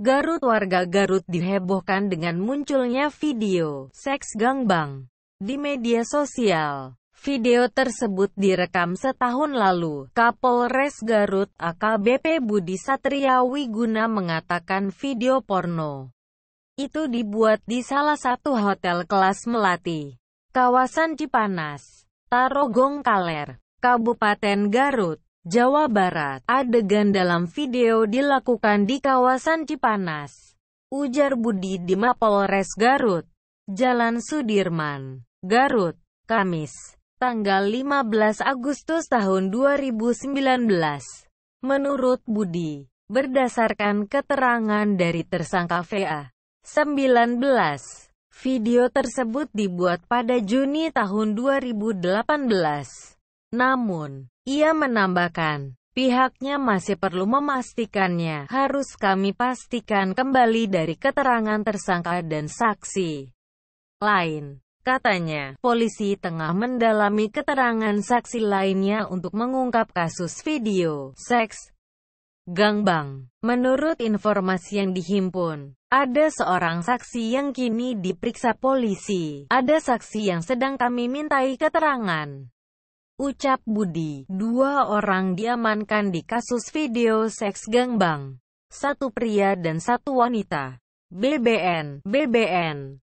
Garut warga Garut dihebohkan dengan munculnya video seks gangbang di media sosial. Video tersebut direkam setahun lalu. Kapolres Garut AKBP Budi Satria Wiguna mengatakan video porno itu dibuat di salah satu hotel kelas Melati, kawasan Cipanas, Tarogong Kaler, Kabupaten Garut. Jawa Barat. Adegan dalam video dilakukan di kawasan Cipanas. Ujar Budi di Mapolres Garut. Jalan Sudirman, Garut, Kamis, tanggal 15 Agustus tahun 2019. Menurut Budi, berdasarkan keterangan dari tersangka VA, 19. Video tersebut dibuat pada Juni tahun 2018. Namun, ia menambahkan, pihaknya masih perlu memastikannya. Harus kami pastikan kembali dari keterangan tersangka dan saksi lain. Katanya, polisi tengah mendalami keterangan saksi lainnya untuk mengungkap kasus video seks gangbang. Menurut informasi yang dihimpun, ada seorang saksi yang kini diperiksa polisi. Ada saksi yang sedang kami mintai keterangan. Ucap Budi, dua orang diamankan di kasus video seks gangbang. Satu pria dan satu wanita. BBN, BBN,